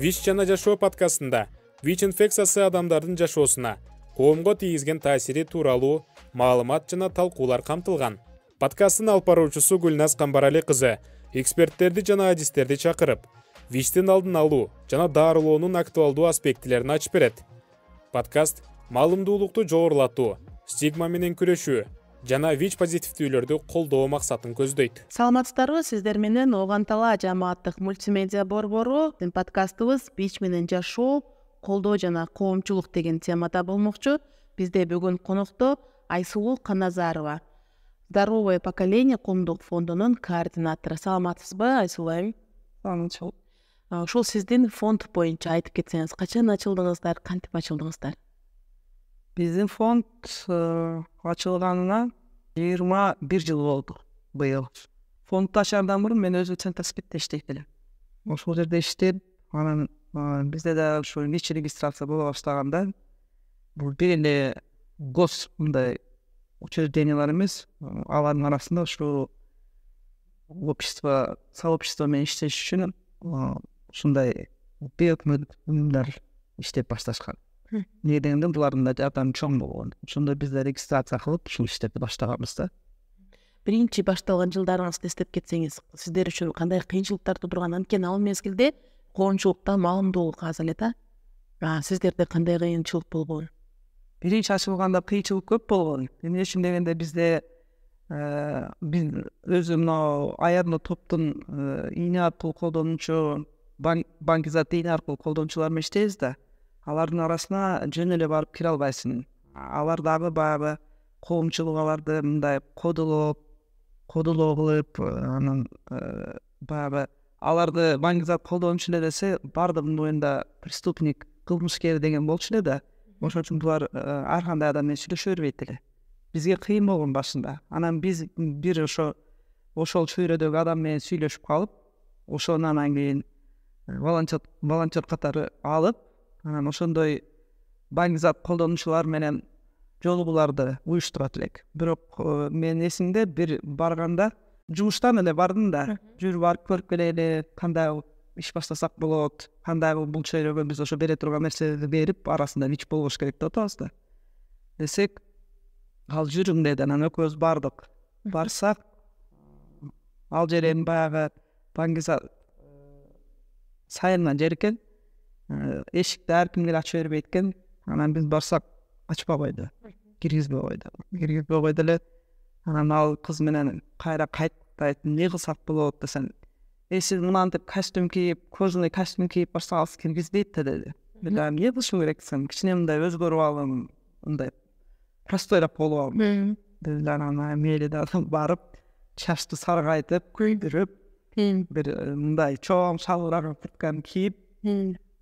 вич жана жашоо подкастында вич инфекциясы адамдардын жашоосуна коомго тийгизген таасири тууралуу маалымат жана талкуулар камтылган подкасттын алып баруучусу гүлназ камбарали кызы эксперттерди жана адистерди чакырып вичтин алдын алуу жана дарылоонун актуалдуу аспектилерин ачып берет подкаст маалымдуулукту жогорулатуу стигма менен күрөшүү жана вич позитивдүүлөрдү колдоо максатын көздөйт саламатсыздарбы сиздер менен ооган талаа жамааттык мультимедиа борбору биздин подкастыбыз вич менен жашоо колдоо жана коомчулук деген темада болмокчу бизде бүгүн конокто айсулуу каназарова здоровое поколение коомдук фондунун координатору саламатсызбы айсулуу айым саламатчылык ушул сиздин фонд боюнча айтып кетсеңиз качан ачылдыңыздар кантип ачылдыңыздар Bizim fond e, açılganına 21 yıl oldu bu yıl. Fondda açardan burun men öz ötsen tasbit deştekdilim. Ошол жерде иштеп анан бизде да ушу ничи регистрация боло баштаганда бул бир эле гос мындай учреждениялар эмес алардын арасында ушу общество сообщество менен иштеш үчүн ушундай бейөкмөт уюмдар иштеп башташкан эмнеге дегенде булардын да жардамы чоң болгон ошондо биз да регистрация кылып ушул иштерди баштаганбыз да биринчи башталган жылдарыңызды эстеп кетсеңиз сиздер үчүн кандай кыйынчылыктар туудурган анткени ал мезгилде коомчулукта маалымдуулук аз эле да сиздерде кандай кыйынчылык болгон биринчи ачылганда кыйынчылык көп болгон эмне үчүн дегенде биздебиз э, өзү мыну арна топтун э, ийне аркылуу колдонуучу баңгизат ийни аркылуу колдонуучулар менен иштейбиз да алардын арасына жөн эле барып кире албайсың алар дагы баягы коомчулук аларды мындай кодолоп кодолоо кылып э, анан э, баягы аларды баңгизат колдончу эле десе баардыгынын моюнда преступник кылмышкер деген болчу эле да ошон үчүн булар э, ар кандай адам менен сүйлөшө бербейт эле бизге кыйын болгон башында анан биз бир ошо ошол чөйрөдөгү адам менен сүйлөшүп калып ошону анан кийин волонтер волонтер катары алып ошондой баңгизат колдонуучулар менен жолугууларды уюштурат элек бирок мен эсимде бир барганда жумуштан эле бардым да жүрүп барып көрүп келели кандай иш баштасак болот кандай кылып бул чөйрөгө биз ошо бере турган нерселерди берип арасында вич болгош керек деп атабыз да десек ал жүрүң деди анан экөөбүз бардык барсак ал жер эми баягы баңгизат сайынган жер экен эшикти ар ким келе ачып бербейт экен анан биз барсак ачпай койду киргизбей койду киргизбей койду эле анан ал кыз менен кайра кайтып айтты эмне кылсак болот десем эй сиз костюм кийип кожаный костюм кийип барсаңыз киргизбейт да деди эле эмне кылышым керек десем кичине мындай өзгөрүп алдым мындай простойраак болуп алдым деди анан мейли дагы барып чачты саргайтып күйдүрүп бир мындай чоң шалбыраган куртканы кийип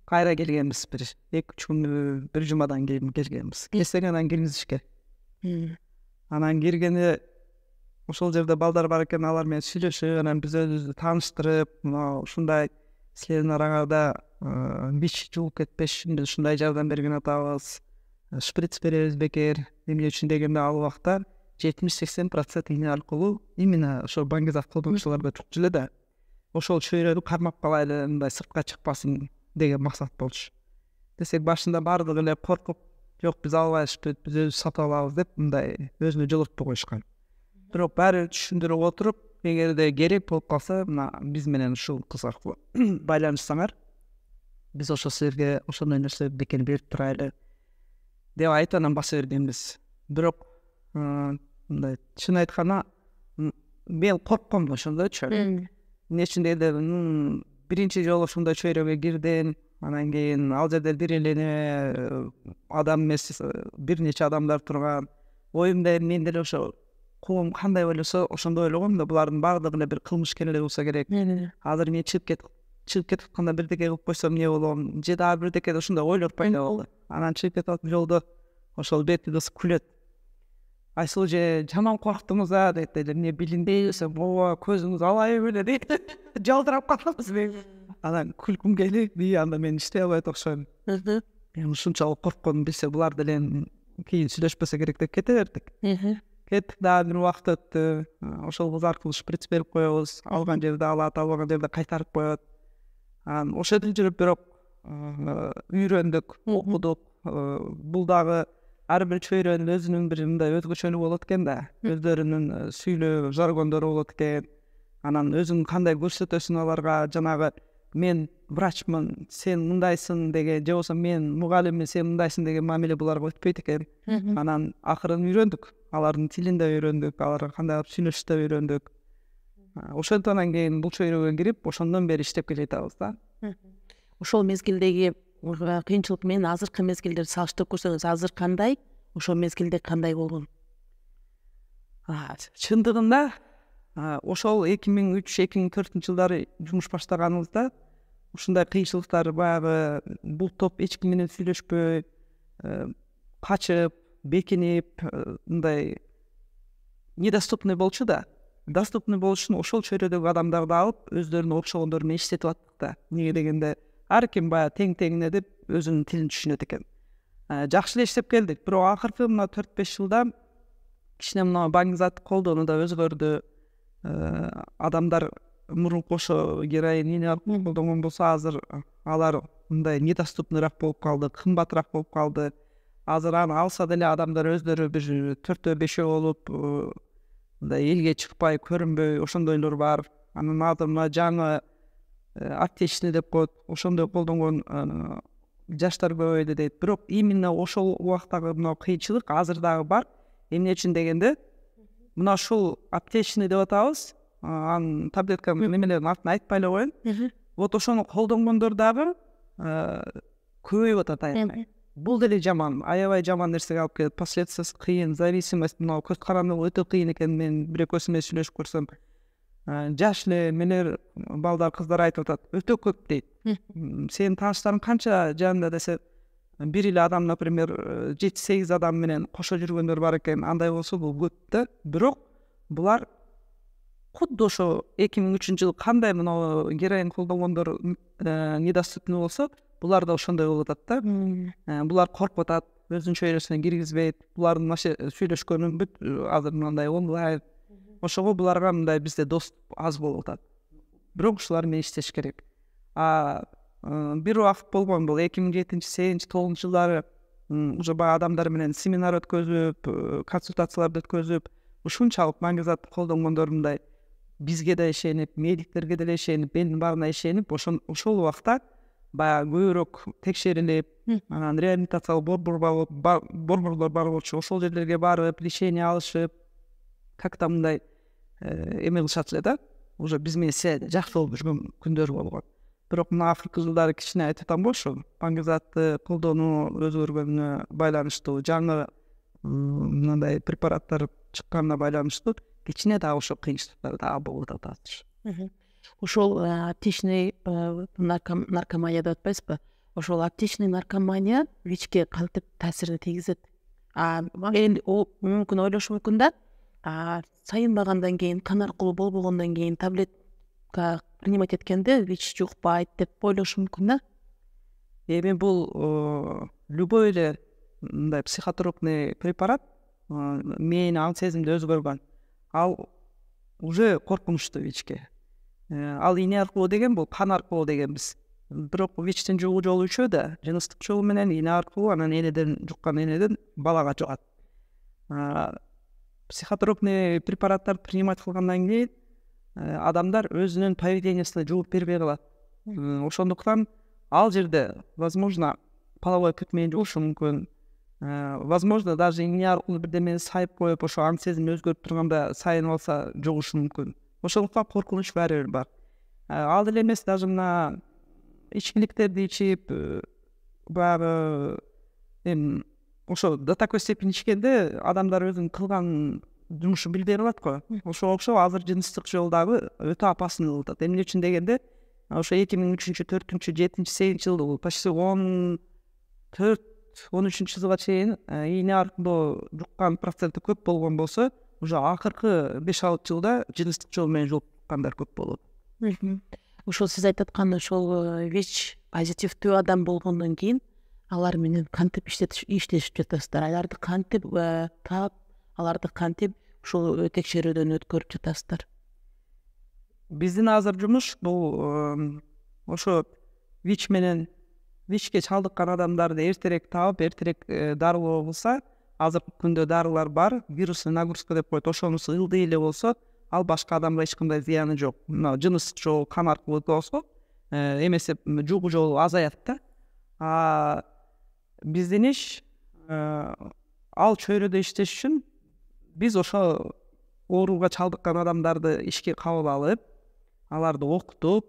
кайра келгенбиз бир эки үч күн бир жумадан кийин келгенбиз келсең анан киргиз анан киргенде ошол жерде балдар бар экен алар менен сүйлөшүп анан биз өзүбүздү тааныштырып мынау ушундай силердин араңарда бич жугуп кетпеш үчүн биз ушундай жардам берген атабыз шприц беребиз бекер эмне үчүн дегенде ал убакта жетимиш сексен процент ийне аркылуу именно ошо баңгизат колдонуучуларда чукчу эле да ошол чөйрөнү кармап калайлы мындай сыртка чыкпасын деген максат болчу десек башында баардыгы эле коркуп жок биз албайбыз биз өзүбүз сатып алабыз деп мындай өзүнө жолготпой коюшкан бирок баары бир түшүндүрүп отуруп эгерде керек болуп калса мына биз менен ушул кызаылу байланышсаңар биз ошо силерге ошондой нерселерди бекер берип туралы деп айтып анан баса бергенбиз бирок э, мындай чын айтканда мен коркком ошондочу эмне үчүн дегенде биринчи жолу ушундай чөйрөгө кирдим анан кийин ал жерде бир эле адам эмес бир нече адамдар турган оюмда эми мен деле ошо коом кандай ойлосо ошондой ойлогом да булардын баардыгы эле бир кылмышкерлер болсо керек азыр мен чыгып кетип чыгып кетип атканда бирдеке кылып койсом эмне болом же дагы бирдекеде ушундай ойлор пайда болду анан чыгып кетип атып жолдо ошол бетти тосуп күлөт айсұлу же жаман қорықтыңыз а дейді және білінбей десем о көзіңіз алай дейді жалтырап қаламыз мен анан күлкүм келип и анда мен иштей шығамын окшойм мен ушунчалык коркконумду билсе булар деле кийин сүйлөшпөсө керек деп кете бердик кеттик дагы бир убакыт өттү ошол кыз аркылуу шприц берип коебуз алган жерде алат албаган жерде кайтарып коет анан ошентип жүрүп бирок үйрөндүк окудук бул дагы әрбір чөйренің өзінің бір мындай өзгөчөлүгү болот экен да өздөрүнүн сүйлөө жаргондору болот экен анан өзүң кандай көрсөтөсүң аларга жанагы мен врачмын сен мындайсың деген же болбосо мен мугалиммин сен мындайсың деген мамиле буларга өтпөйт экен анан акырын үйрөндүк алардын тилин да үйрөндүк аларга кандай кылып сүйлөшүштү да үйрөндүк ошентип анан кийин бул чөйрөгө кирип ошондон бери иштеп келе жатабыз да ошол мезгилдеги мен азыркы мезгилдерди салыштырып көрсөңүз азыр кандай ошол мезгилде кандай болгон чындыгында ошол эки миң үч эки миң төртүнчү жылдары жумуш баштаганыбызда ушундай кыйынчылыктар баягы э, бул топ эч ким менен сүйлөшпөй качып э, бекинип э, мындай недоступный болчу да доступный болуш үчүн ошол чөйрөдөгү адамдарды алып өздөрүнө окшогондору менен иштетип аттык да эмнеге дегенде әркім баяғы тең теңіне деп өзінің тілін түсінеді екен ә, жақсы иштеп келдік бірақ ақырғы мына төрт бес жылда кішкене мына баңзат қолдану да өзгерді адамдар мурунку ошо героин аркылуу колдонгон болсо азыр алар мындай недоступныйраак болуп калды кымбатыраак болуп калды азыр аны алса деле адамдар өздөрү бир төртөө бешөө болуп мындай элге чыкпай көрүнбөй ошондойлор бар анан азыр мына жаңы Э, аптечный деп коет ошондой колдонгон э, жаштар көбөйдү дейт бирок именно ошол убактагы м кыйынчылык азыр дагы бар эмне үчүн дегенде мына ушул аптечный деп атабыз э, анын таблетканын немелерин атын айтпай эле коеюн вот ошону колдонгондор дагы көбөйүп атат аябай бул деле жаман аябай жаман нерсеге алып келет последствиясы кыйын зависимость мын көз карандылык өтө кыйын экен мен бир экөөсү менен сүйлөшүп көрсөм ә, менер балдар қыздар айтып жатады өте көп дейді сенің тааныштарың қанша жанында десе бір ел адам например э, жеті сегіз адамменен қоша жүргендер бар екен андай болса бұл көп та бірақ бұлар құдды ошо эки миң үчүнчү жылы кандай мынау героин колдонгондор э, недоступный болсо булар да ошондой болуп атат да булар коркуп атат өзүнүн чөйрөсүнө киргизбейт булардын вообще сүйлөшкөнү бүт азыр мындай онлайн ошого буларга мындай бизде доступ аз болуп атат бирок ушулар менен иштеш керек э, бир убакыт болгон бул эки миң жетинчи сегизинчи тогузунчу жылдары уже баягы адамдар менен семинар өткөзүп э, консультацияларды өткөзүп ушунчалык баңгизат колдонгондор мындай бизге да ишенип медиктерге деле ишенип элдин баарына ишенип ошол убакта баягы көбүрөөк текшерилип анан реабилитациялык борборлор бар болчу ошол жерлерге барып лечения алышып как то мындай э, эме кылышат эле да уже биз менен связь жакшы болуп жүргөн күндөрү болгон бирок мына акыркы жылдары кичине айтып атам го ошо баңгизатты колдонуу өзгөргөнүнө байланыштуу жаңы мындай препараттар чыкканына байланыштуу кичине дагы ошо кыйынчылыктар дагы болуп атат э, азыр э, ошол аптечный наркомания деп атпайсызбы ошол аптечный наркомания вичке кантип таасирин тийгизет эл мүмкүн ойлошу мүмкүн да сайынбагандан кийин кан аркылуу болбогондон кийин таблета принимать эткенде вич жукпайт деп ойлошу мүмкүн да эми бул любой эле мындай психотропный препарат мээни аң сезимди өзгөргөн ал уже коркунучтуу вичке э, ал ийне аркылуу деген бул кан аркылуу дегенбиз бирок вичтин жугуу жолу үчөө да жыныстык жол менен ийне аркылуу анан энеден жуккан энеден балага жугат психотропный препараттарды принимать қылғаннан кейін ә, адамдар өзінің поведениесіне жауап бербей қалады э, ошондуктан ал жерде возможно половой менен болушу мүмкүн ә, э, возможно даже эмне аркылуу бирдемени сайып коюп ошо аң сезим өзгөрүп турганда сайынып алса жогушу мүмкүн ошондуктан коркунуч баары бир бар ал деле эмес даже мына ичкиликтерди ичип баягы эми ошо до такой степени ичкенде адамдар өзүнүн кылган жумушун билбей калат го ошого окшоп азыр жыныстык жол дагы өтө опасный болуп атат эмне үчүн дегенде ошо эки миң үчүнчү төртүнчү жетинчи сегизинчи жылы почти он төрт он үчүнчү жылга чейин э, ийне аркылуу жуккан проценти көп болгон болсо уже акыркы беш алты жылда жыныстык жол менен жолуккандар көп болот ошол сиз айтып аткан ошол э, вич позитивдүү адам болгондон кийин алар менен кантип иштешип жатасыздар аларды кантип э, таап аларды кантип ушул текшерүүдөн өткөрүп жатасыздар биздин азыр жумуш бул ошо вич менен вичке чалдыккан адамдарды эртерээк таап эртерээк э, дарылоо кылса азыркы күндө дарылар бар вирусный нагрузка деп коет ошонусу ылдый эле болсо ал башка адамга эч кандай зыяны жок мына жыныстык жол кан аркылуу бзго э, эмеси жугу жолу азаят да биздин иш ал чөйрөдө иштеш үчүн биз ошол ооруга чалдыккан адамдарды ишке кабыл алып аларды окутуп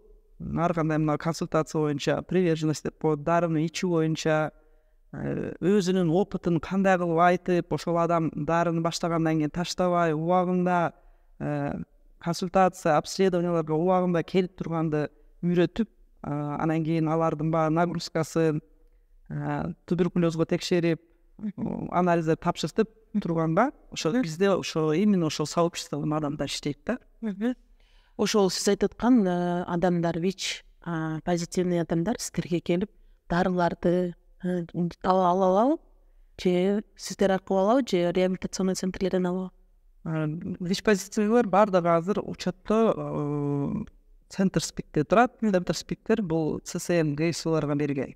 ар кандай мына консультация боюнча приверженность деп коет дарыны ичүү боюнча өзүнүн опытын кандай кылып айтып ошол адам дарыны баштагандан кийин таштабай убагында консультация обследованияларга убагында келип турганды үйрөтүп анан кийин алардын баягы нагрузкасын ә, туберкулезге тексеріп анализдер тұрған ба, ошо бизде ошо именно ошол сообществонун адамдар иштейт да ошол сіз айтып аткан э, адамдар вич позитивный адамдар сиздерге келип дарыларды э, ала алабы же сиздер аркылуу алабы же реабилитационный центрлерден алабы вич позитивныйлар баардыгы азыр учетто центр спикте э, турат центр спиктер бул цсм гсуларга берген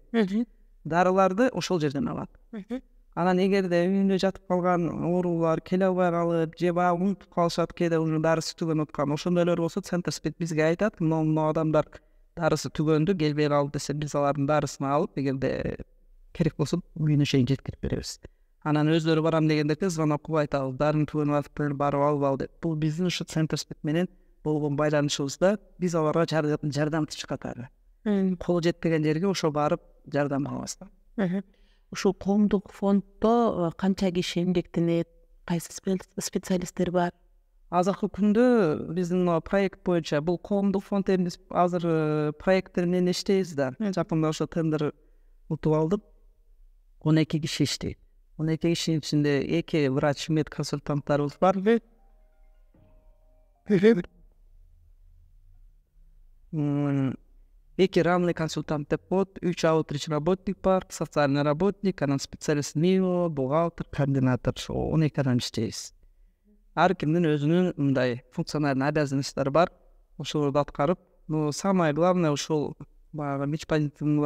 дарыларды ошол жерден алат анан эгерде үйүндө жатып калган оорулар келе албай калып же баягы унутуп калышат кээде уже дарысы түгөнүп аткан ошондойлор болсо центр спид бизге айтат мына мына адамдар дарысы түгөндү келбей калды десе биз алардын дарысын алып эгерде керек болсо үйүнө чейин жеткирип беребиз анан өздөрү барам дегендерге звонок кылып айтабыз дарың түгөнүп атыптыр барып алып ал деп бул биздин ушу центр спид менен болгон байланышыбызда биз аларга жардамчы катары кол колу жетпеген жерге ошо барып жардам аласыз да ушул коомдук фонддо канча киши эмгектенет кайсы специалисттер бар азыркы күндө биздин могу проект боюнча бул коомдук фонд эмес азыр проекттер менен иштейбиз да жакында ошо тендер утуп алдык он эки киши иштейт он эки кишинин ичинде эки врач мед консультанттарыбыз бар эки равный консультант деп коет үч аутрич работник бар социальный работник анан специалист мио бухгалтер координатор ошо он эки адамн иштейбиз ар кимдин өзүнүн мындай функциональный обязанностторы бар ошолорду аткарып ну самое главное ушул баягы м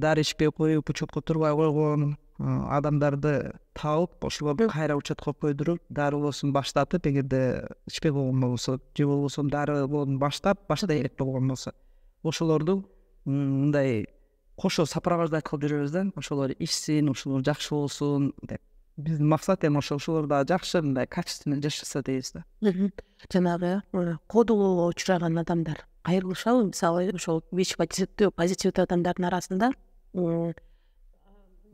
дары ичпей коюп учетко турбай койгон адамдарды табып ошолорду кайра учетко койдуруп дарылоосун баштатып эгерде ичпей койгон болсо же болбосо дарыу баштап баштай элек болгон болсо ошолорду мындай кошо сопровождать кылып жүрөбүз да ошолор ичсин ошолор жакшы болсун деп биздин максат эми ошо ошолор дагы жакшы мындай качественно жашаса дейбиз да жанагы куудулдго учураган адамдар кайрылышабы мисалы ошол вич позитивдүү адамдардын арасында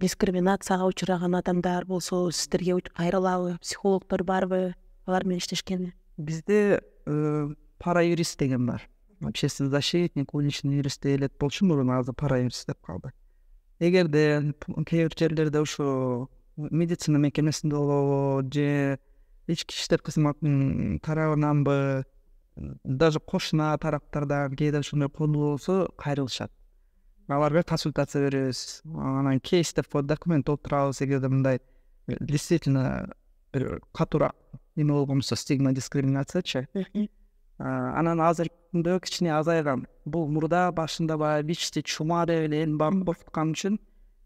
дискриминацияга учураган адамдар болсо сиздерге кайрылабы психологдор барбы алар менен иштешкени бизде э, пара юрист деген бар общественный защитник уличный юрист дейэлет болчу мурун азыр пара юрист деп калды эгерде кээ бир жерлерде ушу медицина мекемесинде болобу же ички иштер кызматынын тарабынанбы даже кошуна тараптардан кээде ушундай куудул болсо кайрылышат Ma varga консультация беребиз анан кейстер по документ отурабыз эгерде мындай действительно бир катуураак эме болгон болсо стигма дискриминациячы анан азыркы күндө кичине азайган бул мурда башында баягы бичти чума деп эле элин баарын коркуткан үчүн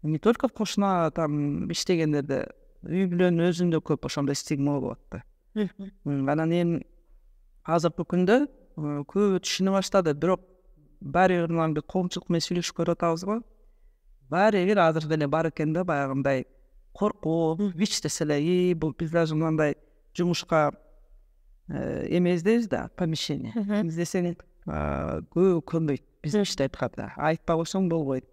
не только кошуна там иштегендерде үй бүлөнүн өзүндө көп ошондой стигма болуп атты анан эми азыркы күндө көбү түшүнө баштады бирок баары бир лам коомчулук менен сүйлөшүп көрүп атабызго баары бир азыр деле бар экен да баягымындай коркуп вич десе эле ии бул биз даже мындай жумушка э, эме издейбиз да помещение издесең э, көбү көнбөйт бизити айтканда айтпай койсоң болбойт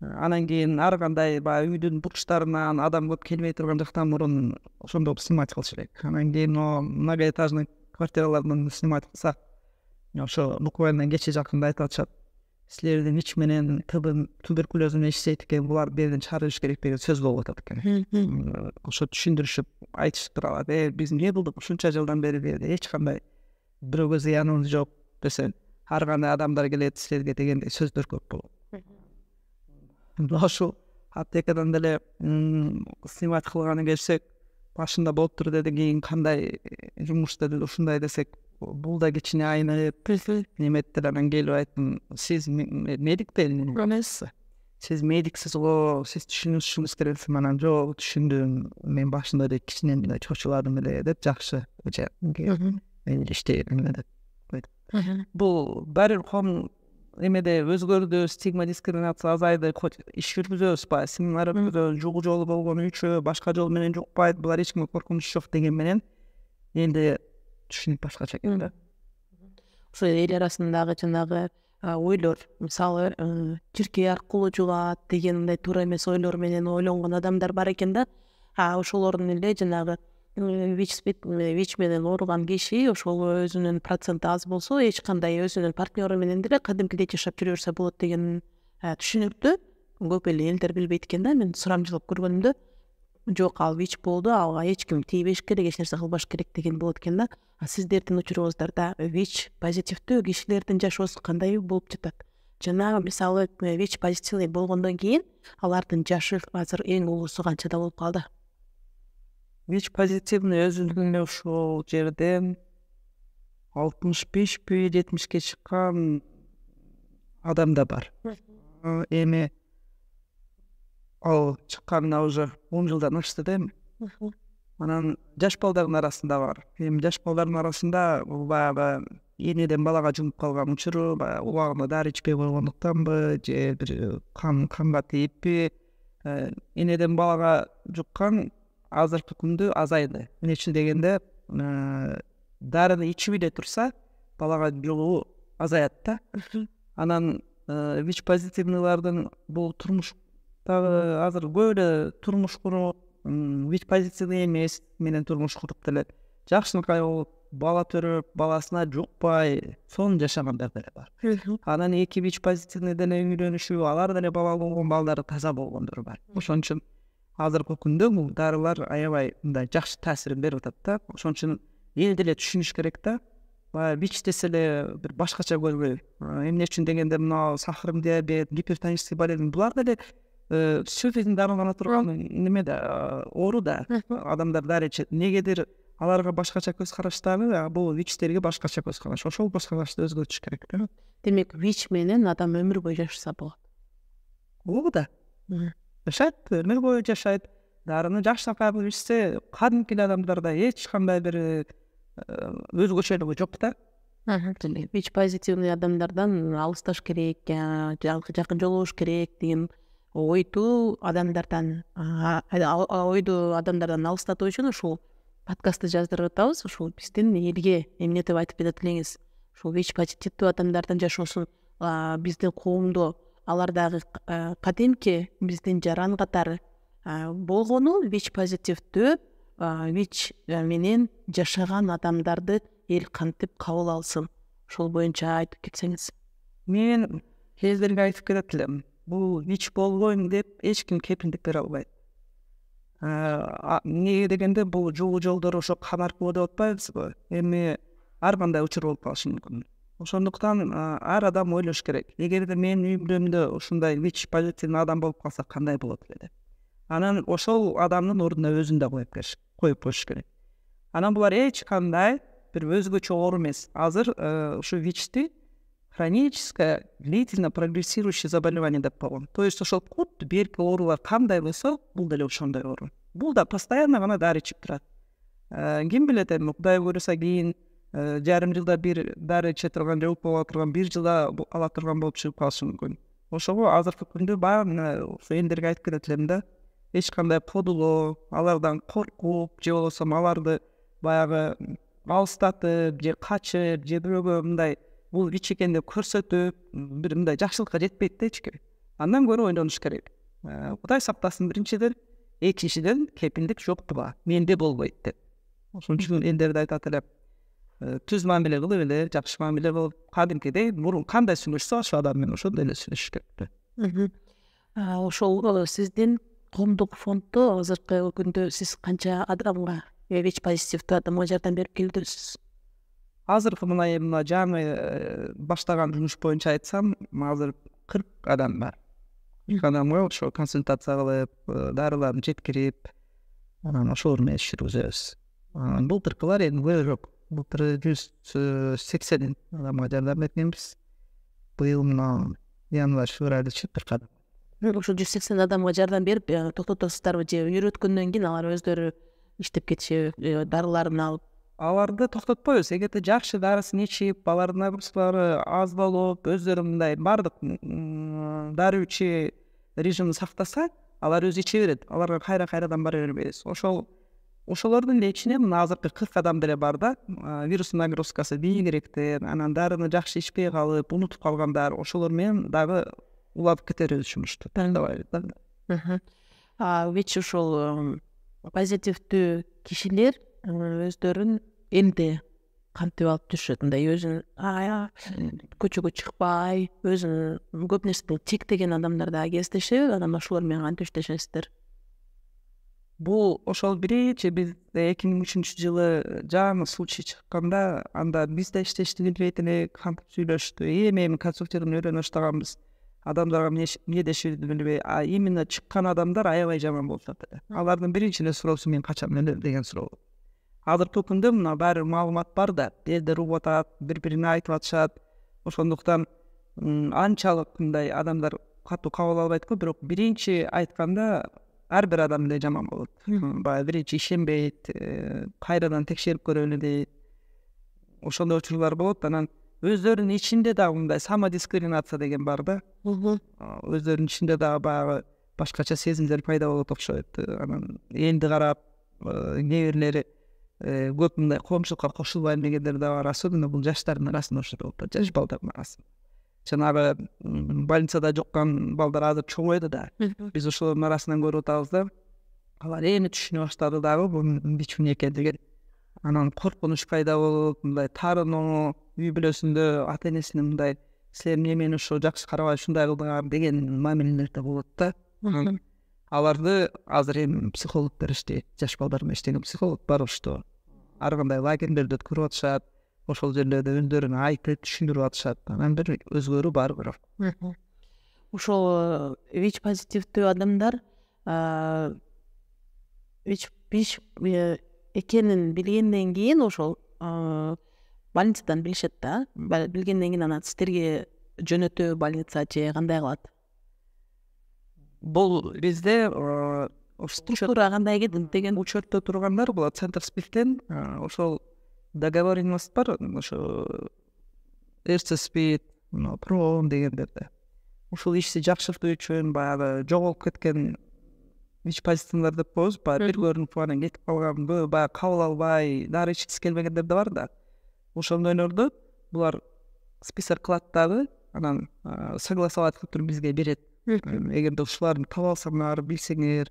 э, анан кийин ар кандай баягы үйдүн бурчтарынан адам көп келбей турган жактан мурун ошондой болуп снимать кылчу элек анан кийин могу многоэтажный квартиралардан снимать кылсак ошо буквально кече жакында айтып атышат силердин ич менен тб туберкулезин иштейт экен булар бирден чыгарып керек деген сөз болуп атат экен ошо түшүндүрүшүп айтышып туралар э биз эмне кылдык ушунча жылдан бери берди эч кандай бирөөгө зыяныбыз жок десе ар кандай адамдар келет силерге дегендей сөздөр көп болот ушул аптекадан деле снимать кылганы келсек башында болуптур деди кийин кандай жумуш деди ушундай десек бул да кичине айнып нэметти эле анан келип айттым сиз медик пи сиз медиксиз го сиз түшүнүүшүшүңүз керек десем анан жок түшүндүм мен башында эле кичине мындай чочуладым эле деп жакшы эже иштей берле деп бул баары бир коом эмеде өзгөрдү стигма дискриминация азайды хоть иш жүргүзөбүз баягы семинар өткөзөбүз жугуу жолу болгону үчөө башка жол менен жукпайт булар эч кимге коркунуч жок дегени менен элди түшүнүк башкача экен да ошо эл арасындагы жанагы ойлор мисалы э, чиркей аркылуу жугат деген мындай туура эмес ойлор менен ойлонгон адамдар бар экен да ошолордун эле жанагы э, вич э, вич менен ооруган киши ошол өзүнүн проценти аз болсо эч кандай өзүнүн партнеру менен деле кадимкидей жашап жүрө берсе болот деген түшүнүктү көп эле элдер билбейт экен да мен сурамжылап көргөнүмдө жок ал вич болду ага эч ким тийбеш керек эч нерсе кылбаш керек деген болот экен да а сиздердин учуруңуздарда вич позитивдүү кишилердин жашоосу кандай болуп жатат жана мисалы э, вич позитивный болгондон кийин алардын жашы азыр эң улуусу канчада болуп калды вич позитивный өзү эле ошол жерден алтымыш бешпи жетимишке чыккан адамда бар э, эми ол шыққанына уже он жылдан асты да эми анан жаш балдардың арасында бар эми жаш балдардың арасында бул баягы энеден балага жұғып калган учуру баягы убагында дары ичпей койгондуктанбы же бир кан канга тийиппи энеден балага жуккан азыркы күндө азайды эмне үчүн дегенде э, дарыны ичип эле турса балага жугуу азаят да анан э, вич позитивныйлардын бул турмуш тағы қазір көбі тұрмыс құру вич позицияда емес менен тұрмыс құрып тілі жақсылық ол бала төрөп баласына жұқпай соны жашағандар деле бар анан эки вич позицияны деле үйрөнүшүү алар деле бала болгон балдары таза болгондор бар ошон үчүн азыркы күндө бул дарылар аябай мындай жакшы таасирин берип атат да ошон үчүн эл деле түшүнүш керек да баягы вич десе эле бир башкача көрбөй эмне үчүн дегенде мына сахарный диабет гипертонический болезнь булар деле всю жизнь дарылана турган неме да оору да адамдар дары ичет негедир аларга башкача көз караштагы а бул вичтерге башкача көз караш ошол көз карашты өзгөртүш керек да демек вич менен адам өмүр бою жашаса болот болот да жашайт өмүр бою жашайт дарыны жакшынакай кылып ичсе кадимки эле адамдардай эч кандай бир э, өзгөчөлүгү жок давич позитивный адамдардан алысташ керек э, жакын жолугбош керек деген ойду адамдардан ойду адамдардан алыстатуу үчүн ушул подкастты жаздырып атабыз ушул биздин элге эмне деп айтып кетет элеңиз ушул вич позитивдүү адамдардын жашоосун биздин коомдо алар дагы кадимки биздин жаран катары болгону вич позитивдүү вич менен жашаган адамдарды эл кантип кабыл алсын ошол боюнча айтып кетсеңиз мен элдерге айтып кетет элем бул вич болбойм деп эч ким кепилдик бере албайт э, эмнеге дегенде бул жугуу жолдору ошо кан аркылуу деп атпайбызбы эми ар кандай учур болуп калышы мүмкүн ошондуктан э, ар адам ойлош керек эгерде менин үй бүлөмдө ушундай вич поитивный адам болуп калса кандай болот эле деп анан ошол адамдын ордуна өзүн да ко коюп коюш керек анан булар эч кандай бир өзгөчө оору эмес азыр э, ушу вичти хроническое длительно прогрессирующее заболевание деп койгон то есть ошол кут берки оорулар кандай болсо бул деле ошондой оору бул да постоянно гана дары ичип э, турат ким билет эми кудай буюрса кийин жарым э, жылда бир дары иче турган же ала турган бир жылда ала турган болуп чыгып калышы мүмкүн ошого азыркы күндө баары мына элдерге айтып кетет элем да эч кандай кодулоо алардан коркуп же болбосо аларды баягы алыстатып же качып же бирөөгө мындай бул кичи экен деп көрсөтүп бир мындай жакшылыкка жетпейт да керек андан көрө ойлонуш керек кудай сактасын биринчиден экинчиден кепилдик жок буга менде болбойт деп ошон үчүн элдер айтат эле түз мамиле кылып эле жакшы мамиле кылып кадимкидей мурун кандай сүйлөшсө ошол адам менен ошондой эле сүйлөшүш керек да ошол сиздин коомдук фонддо азыркы күндө сиз канча адамга вич позитивдүү адамга жардам берип келдиңиз Hazır buna yayınlayacağım ve başlayan жұмыс бойынша айтсам, hazır 40 адам бар. Ilk адам ғой, ошо консультация кылып, дарыларын жеткирип, анан ошолормен иш жүргүзөбүз. Былтыркылар эми жок. Былтыр жүз сексен адамга жардам эткенбиз. Быйыл мына январь февраль үчүн кырк адам. Ошол жүз сексен адамга жардам берип, токтотосуздарбы же үйрөткөндөн кийин алар өздөрү иштеп кетишеби, дарыларын алып аларды тоқтатпаймыз эгерде жақсы даарысын ішіп алардын нагрузкалары аз болуп өздері мындай баардык дары ичүү режимін сақтаса алар өзү іше береді аларға қайра қайрадан бара бербейбиз ошол ошолордун эле мына азыркы кырк адам деле бар да вирус нагрузкасы бийигирээктер анан дарыны жакшы ичпей калып унутуп калгандар ошолор менен дагы улап кетербиз жумушту тандабайбыз да вечи ушул позитивдүү кишилер өздөрүн endi кантип алып түшөт мындай өзүн көчөгө чыкпай өзүн көп нерседен чектеген адамдар дагы кездешет анан ошолор менен кантип иштешесиздер бул ошол биринчи биз эки миң үчүнчү жылы жаңы случай чыкканда анда биз да иштешти билбейт элек кантип сүйлөштү эми эми консультирование үйрөнө баштаганбыз адамдарга эмне дешибизди билбей а именно чыккан адамдар аябай жаман болуп жатат алардын биринчи эле суроосу мен качан өлөм деген суроо азыркы күндө мына баары маалымат бар да элдер угуп атат бири бирине айтып атышат ошондуктан анчалык мындай адамдар катуу кабыл албайт го бирок биринчи айтканда ар бир адам эле жаман болот баягы биринчи ишенбейт кайрадан текшерип көрөлү дейт ошондой учурлар болот анан өздөрүнүн ичинде дагы мындай самодискриминация деген бар да өздөрүнүн ичинде дагы баягы башкача сезимдер пайда болот окшойт анан элди карап кээ бирлери көп э, мындай коомчулукка кошулбайм дегендер даы бар особенно бул жаштардын арасында ошондой болуп атат жаш балдардын арасында жанагы больницада жуккан балдар азыр чоңойду да биз ошолордун арасынан көрүп атабыз да алар эми түшүнө баштады дагы бул вич эмне экендигин анан коркунуч пайда болуп мындай таарынуу үй бүлөсүндө ата энесине мындай силер эмне мени ушу жакшы карабай ушундай кылдыңар деген мамилелер да болот да анан аларды азыр эми психологтор иштейт жаш балдар менен иштеген психолог барчто ар кандай лагерлерди өткөрүп атышат ошол жерлерде өндөрүн айтып түшүндүрүп атышат анан бир өзгөрүү бар бирок ошол э, вич позитивдүү адамдар э, вич вич э, экенин билгенден кийин ошол больницадан билишет да билгенден кийин анан сиздерге жөнөтөбү больницага же кандай кылат бул бизде структура кандайке деген учетто тургандар булар центр спидтен ошол договоренность бар ошо рц спид пром дегендерд ушул ишти жакшыртуу үчүн баягы жоголуп кеткен ич позциялар деп коебуз баягы бир көрүнүп куп анан кетип калган көбү баягы кабыл албай дары ичкиси келбегендер да бар да ошондойлорду булар список кылат дагы анан согласовать кылып туруп бизге берет эгерде ушуларды табап алсаңар билсеңер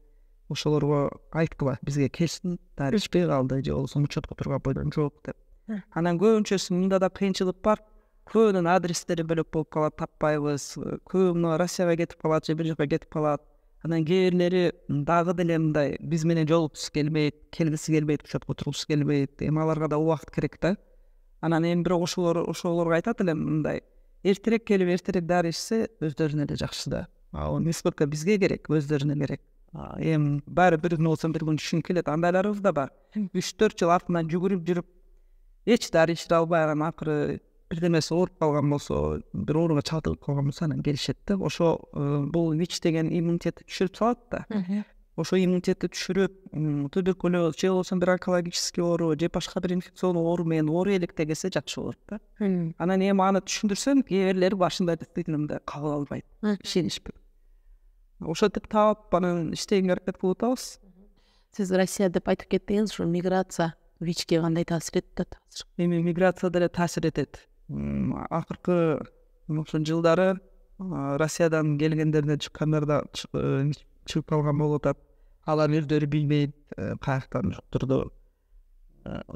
ошолорго айткыла бизге келсин да ичпей калды же болбосо учетко турган жок деп анан көбүнчөсү мында да кыйынчылык бар көбүнүн адрестери бөлөк болуп калат таппайбыз көбү мына россияга кетип калат же бир жакка кетип калат анан кээ бирлери дагы деле мындай биз менен жолуккусу келбейт келгиси келбейт учетко тургусу келбейт эми аларга даг убакыт керек да анан эми бирок ошолор ошолорго айтат элем мындай эртерээк келип эртерээк даары ичсе өздөрүнө эле жакшы да не сколько бизге керек өздөрүнө керек эми баары бир болсо бир күн түшүнүп келет андайларыбыз да бар үч төрт жыл артынан жүгүрүп жүрүп эч дары ичире албай анан акыры бирдемеси ооруп калган болсо бир ооруга чалдыгып калган болсо анан келишет да ошо бул вич деген иммунитетти түшүрүп салат да ошо иммунитетти түшүрүп туберкулез же болбосо бир онкологический оору же башка бир инфекционный оору менен ооруп дегесе жакшы болот да анан эми аны түшүндүрсөм кээ бирлери башында действительно мындай кабыл албайт ишенишпейт ошентип таап анан иштегенге аракет кылып атабыз сиз россия деп айтып кеттиңиз ушу миграция вичке кандай таасир этип деп эми миграция деле таасир этет акыркы ошо жылдары россиядан келгендерде чыккандар да чыгып калган болуп атат алар өздөрү билбейт каяктан жуктурду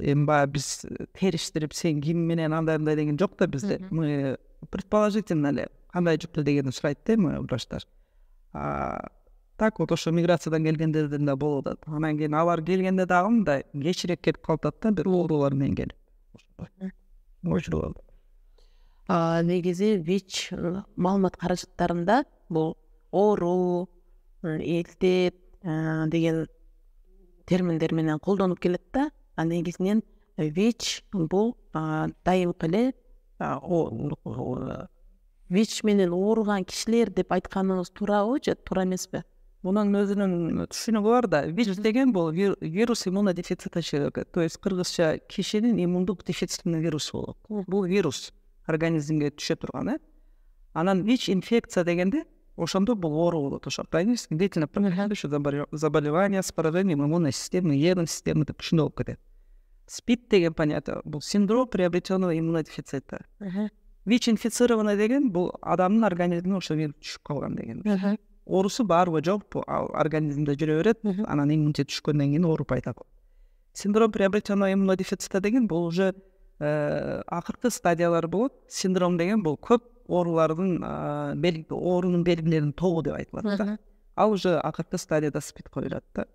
эми баягы биз териштирип сен ким менен андай мындай деген жок да бизде мы предположительно эле кандай жукту дегенди сурайт да эми врачтар так вот ошо миграциядан келгендерден даг болуп атат анан кийин алар келгенде дагы мындай кечирээк келип калып атат да бир оорулар менен келип негизи вич маалымат каражаттарында бул оору илдет э, э, деген терминдер менен колдонуп келет да а негизинен вич бул дайымкы эле вич менен ооруган кишилер деп айтканыңыз туурабы же э, туура эмеспи мунун өзүнүн түшүнүгү бар да вич деген бул вирус иммунодефицита человека э, то есть кыргызча кишинин иммундук дефицитный вирусу болот бул вирус организмге түшө турган э анан вич инфекция дегенде ошондо бул оору болот ошо организм длительно заболевание с поражением иммунной системы нервной системы деп ушундай болуп кетет спид деген понятие бул синдром приобретенного иммунодефицита вич инфицированный деген бұл адамның организміне уже вирус түсіп қалған деген орысы бар ғой жоқ ал организмде жүре береді ананың иммунитеті түшкөндөн кийин оору пайда болады синдром приобретенного иммунодефицита деген бұл уже ә, ақырғы стадиялар болады синдром деген бұл көп оорулардын ә, оорунун аурудың белгілерінің деп айтылат да ал уже акыркы стадияда спид қойылады да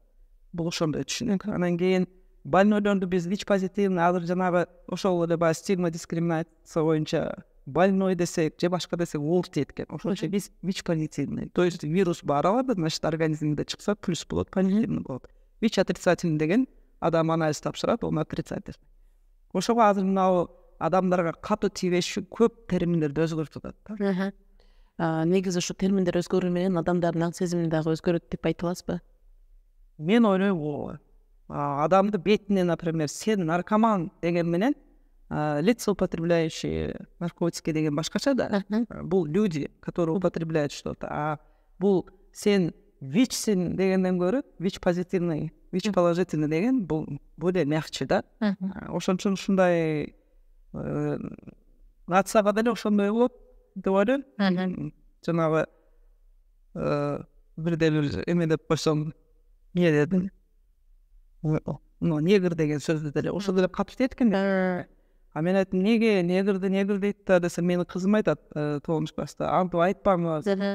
бул ошондой түшүнүк анан кийин больнойлорду биз вич позитивный азыр жанагы ошол эле баягы стигма дискриминация боюнча больной десек же башка десек ол экен ошон ошончо биз вич позитивный то есть вирус бар алады значит организмде чыкса плюс болот позитивный болот вич отрицательный деген адам анализ тапшырат ол отрицательный ошого азыр мынабу адамдарга катуу тийбеши көп терминдерди өзгөртүп атат да негизи ушул терминдер өзгөрүү менен адамдардын аң сезими дагы өзгөрөт деп айта аласызбы мен ойлойм ооба адамды бетине например сен наркоман деген менен ә, лица употребляющие наркотики деген басқаша да бұл люди которые употребляют что то а бұл сен вичсен дегеннен гөрі вич позитивный вич положительный деген бұл более мягче да ошон үчүн ушундай нацияга деле ошондой болот деп ойлойм жанагы бирде бир эме деп койсоң эмне негр деген сөздү деле ошол эле катуу тиет экен да а мен айттым неге негрді негр дейді да десем менің қызым айтады ыыы э, тоғызыншы класста антып айтпаңыз э,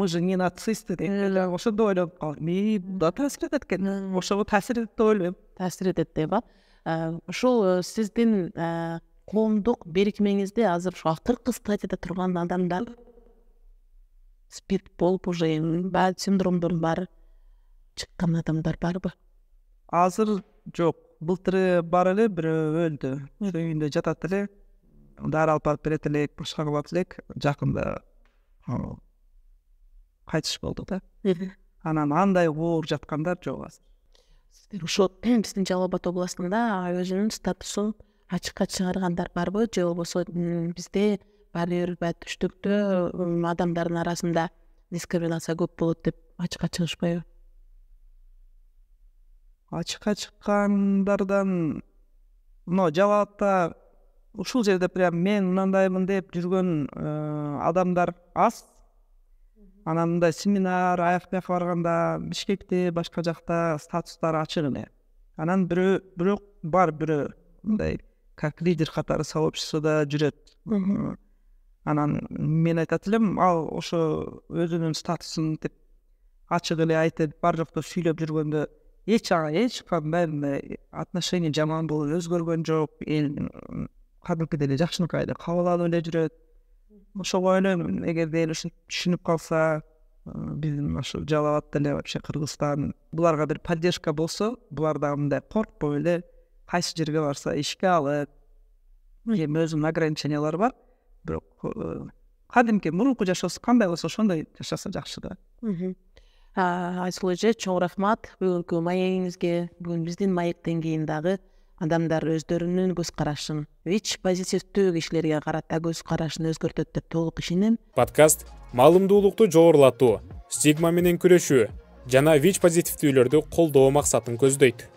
мы же не нацисты дейді осы ойлонуп калдым қалдым бұл да тәсір етеді екен осы тәсір етеді деп ойлаймын тәсір э, етеді деп ушул сиздин коомдук берикмеңизде азыр ушу акыркы стадияда турган адамдар спид болуп уже баягы синдромдордун баары чыккан адамдар барбы азыр жок былтыры бар эле бирөө өлдү ошо үйүндө жатат эле дары алып барып берет элек башка кылат элек жакында кайтыш болду да анан андай оор жаткандар жок азырсидер ошо биздин жалал абад областында өзүнүн статусун ачыкка чыгаргандар барбы же болбосо бизде баары бир баягы түштүктө адамдардын арасында дискриминация көп болот деп ачыкка чыгышпайбы ачыкка чыккандардан мын жалал абадта ушул жерде прям мен мынндаймын деп жүргөн э, адамдар аз анан мындай семинар аяк бияка барганда бишкекте башка жакта статустар ачык эле анан бирөө бирок бар бирөө мындай как лидер катары сообществодо жүрөт анан мен айтат элем ал ошо өзүнүн статусун мынтип ачык эле айтып бар жакта сүйлөп жүргөндө эч ага эч кандай мындай э, отношения жаман болуп өзгөргөн жок эл кадимкидей эле жакшынакай эле кабыл алып эле жүрөт ошого ойлойм эгерде эл ушинтип түшүнүп калса биздин ошо жалал абад дэле вообще кыргызстан буларга бир поддержка болсо булар дагы мындай коркпой эле кайсы жерге барса ишке алып эми өзүнүн ограничениялары бар бирок э, кадимки мурунку жашоосу кандай болсо ошондой жашаса жакшы да айсулу эже чоң рахмат бүгүнкү маегиңизге бүгүн биздин маектен кийин дагы адамдар өздөрүнүн көз карашын вич позитивдүү кишилерге карата көз карашын өзгөртөт деп толук ишенем подкаст маалымдуулукту жогорулатуу стигма менен күрөшүү жана вич позитивдүүлөрдү колдоо максатын көздөйт